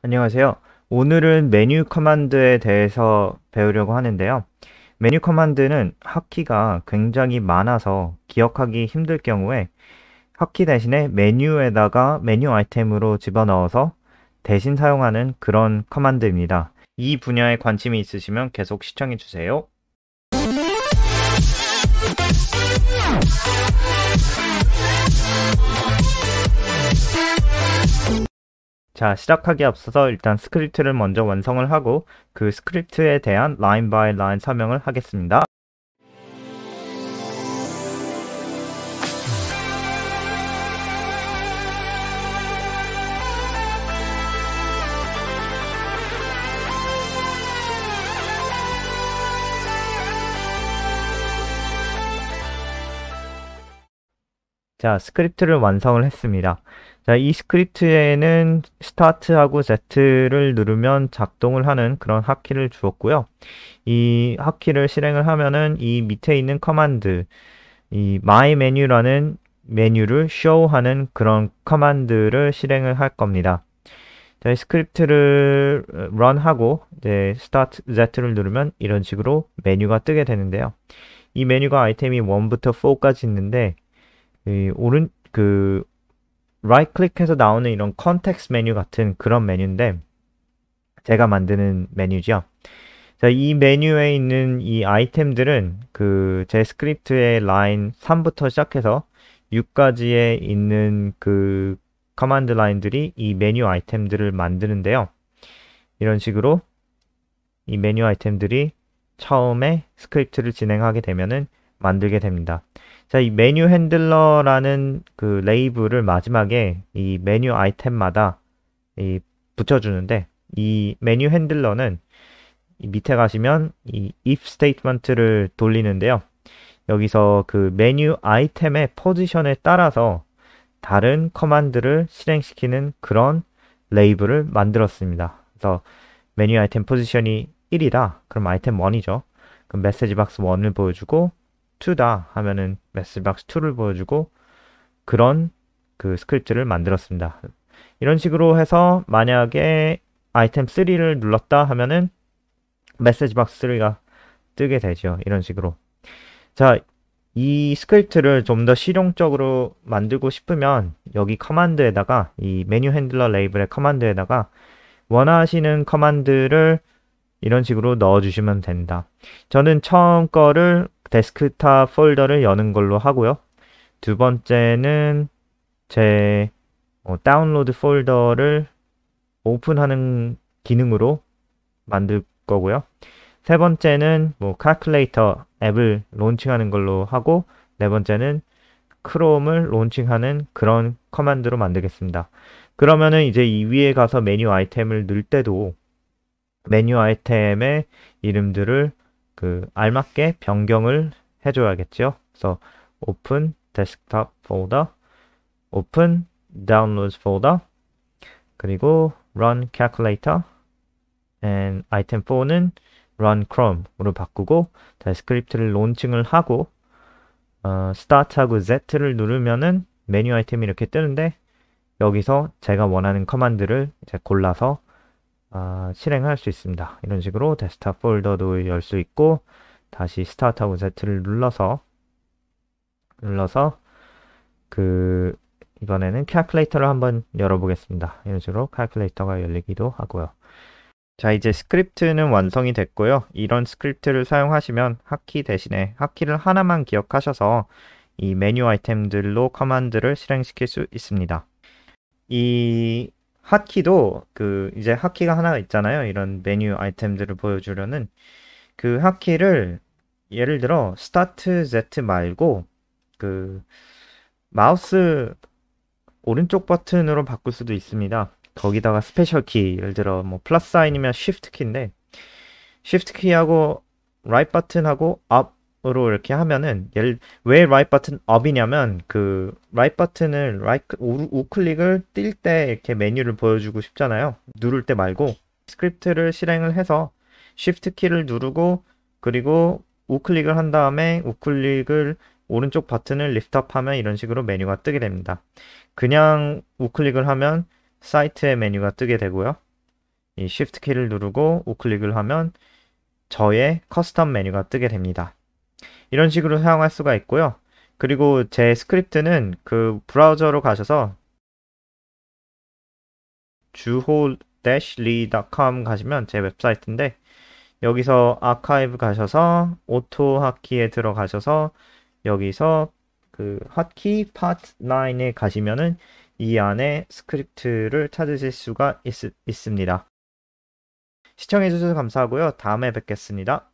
안녕하세요. 오늘은 메뉴 커만드에 대해서 배우려고 하는데요. 메뉴 커만드는 하키가 굉장히 많아서 기억하기 힘들 경우에 하키 대신에 메뉴에다가 메뉴 아이템으로 집어넣어서 대신 사용하는 그런 커만드입니다. 이 분야에 관심이 있으시면 계속 시청해주세요. 자, 시작하기에 앞서서 일단 스크립트를 먼저 완성을 하고 그 스크립트에 대한 라인 바이 라인 설명을 하겠습니다. 자, 스크립트를 완성을 했습니다. 자, 이 스크립트에는 스타트하고 Z를 누르면 작동을 하는 그런 핫키를 주었고요. 이 핫키를 실행을 하면은 이 밑에 있는 커맨드, 이 my 메뉴라는 메뉴를 show하는 그런 커맨드를 실행을 할 겁니다. 자, 이 스크립트를 run하고 이제 start Z를 누르면 이런 식으로 메뉴가 뜨게 되는데요. 이 메뉴가 아이템이 1부터 4까지 있는데 이 오른 그 right c l 해서 나오는 이런 컨텍스 메뉴 같은 그런 메뉴인데 제가 만드는 메뉴죠. 자, 이 메뉴에 있는 이 아이템들은 그 제 스크립트의 라인 3부터 시작해서 6까지에 있는 그 커맨드 라인들이 이 메뉴 아이템들을 만드는데요. 이런 식으로 이 메뉴 아이템들이 처음에 스크립트를 진행하게 되면은 만들게 됩니다. 자, 이 메뉴 핸들러라는 그 레이블을 마지막에 이 메뉴 아이템마다 이 붙여주는데 이 메뉴 핸들러는 이 밑에 가시면 이 if 스테이트먼트를 돌리는데요. 여기서 그 메뉴 아이템의 포지션에 따라서 다른 커만드를 실행시키는 그런 레이블을 만들었습니다. 그래서 메뉴 아이템 포지션이 1이다. 그럼 아이템 1이죠. 그럼 메시지 박스 1을 보여주고 2다 하면은 메시박스 2를 보여주고 그런 그 스크립트를 만들었습니다. 이런 식으로 해서 만약에 아이템 3를 눌렀다 하면은 메시지 박스 3가 뜨게 되죠. 이런 식으로. 자, 이 스크립트를 좀 더 실용적으로 만들고 싶으면 여기 커만드에다가 이 메뉴 핸들러 레이블의 커만드에다가 원하시는 커만드를 이런 식으로 넣어주시면 된다. 저는 처음 거를 데스크탑 폴더를 여는 걸로 하고요. 두 번째는 제 어, 다운로드 폴더를 오픈하는 기능으로 만들 거고요. 세 번째는 뭐 칼큘레이터 앱을 론칭하는 걸로 하고 네 번째는 크롬을 론칭하는 그런 커맨드로 만들겠습니다. 그러면은 이제 이 위에 가서 메뉴 아이템을 넣을 때도 메뉴 아이템의 이름들을 그 알맞게 변경을 해줘야겠죠. 그래서 open desktop folder, open downloads folder, 그리고 run calculator, and item 4는 run chrome으로 바꾸고 자, 스크립트를 론칭을 하고 어, start하고 z를 누르면은 메뉴 아이템이 이렇게 뜨는데 여기서 제가 원하는 커만드를 이제 골라서 아, 실행할 수 있습니다. 이런 식으로 데스크탑 폴더도 열 수 있고 다시 스타트하고 트를 눌러서 눌러서 그 이번에는 캘큘레이터를 한번 열어보겠습니다. 이런 식으로 캘큘레이터가 열리기도 하고요. 자 이제 스크립트는 완성이 됐고요. 이런 스크립트를 사용하시면 하키 대신에 하키를 하나만 기억하셔서 이 메뉴 아이템들로 커맨드를 실행시킬 수 있습니다. 이 핫키도 그 이제 핫키가 하나 가 있잖아요. 이런 메뉴 아이템들을 보여주려는 그 핫키를 예를 들어 스타트 Z 말고 그 마우스 오른쪽 버튼으로 바꿀 수도 있습니다. 거기다가 스페셜 키, 예를 들어 뭐 플러스 사인이면 쉬프트 키인데 쉬프트 키하고 라이트 right 버튼하고 업 으로 이렇게 하면은 예를 왜라이 g 버튼 업이냐면그라이 g 버튼을 r i g 우클릭을 띌때 이렇게 메뉴를 보여주고 싶잖아요. 누를 때 말고 스크립트를 실행을 해서 shift 키를 누르고 그리고 우클릭을 한 다음에 우클릭을 오른쪽 버튼을 리프트업하면 이런 식으로 메뉴가 뜨게 됩니다. 그냥 우클릭을 하면 사이트의 메뉴가 뜨게 되고요. 이 shift 키를 누르고 우클릭을 하면 저의 커스텀 메뉴가 뜨게 됩니다. 이런 식으로 사용할 수가 있고요. 그리고 제 스크립트는 그 브라우저로 가셔서 주호-리.com 가시면 제 웹사이트인데 여기서 아카이브 가셔서 오토 하키에 들어가셔서 여기서 그 핫키 파트 9에 가시면은 이 안에 스크립트를 찾으실 수가 있, 있습니다. 시청해주셔서 감사하고요. 다음에 뵙겠습니다.